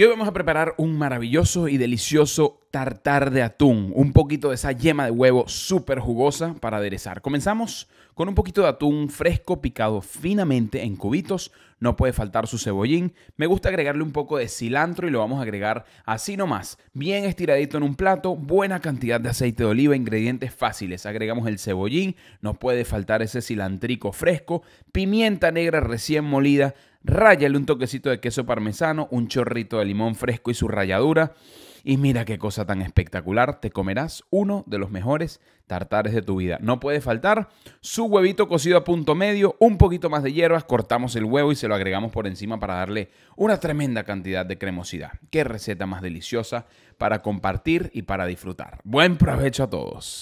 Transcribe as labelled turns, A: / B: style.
A: Y hoy vamos a preparar un maravilloso y delicioso tartar de atún, un poquito de esa yema de huevo súper jugosa para aderezar. Comenzamos con un poquito de atún fresco picado finamente en cubitos, no puede faltar su cebollín. Me gusta agregarle un poco de cilantro y lo vamos a agregar así nomás, bien estiradito en un plato, buena cantidad de aceite de oliva, ingredientes fáciles. Agregamos el cebollín, no puede faltar ese cilantrico fresco, pimienta negra recién molida, Ráyale un toquecito de queso parmesano, un chorrito de limón fresco y su ralladura. Y mira qué cosa tan espectacular, te comerás uno de los mejores tartares de tu vida. No puede faltar su huevito cocido a punto medio, un poquito más de hierbas, cortamos el huevo y se lo agregamos por encima para darle una tremenda cantidad de cremosidad. Qué receta más deliciosa para compartir y para disfrutar. Buen provecho a
B: todos.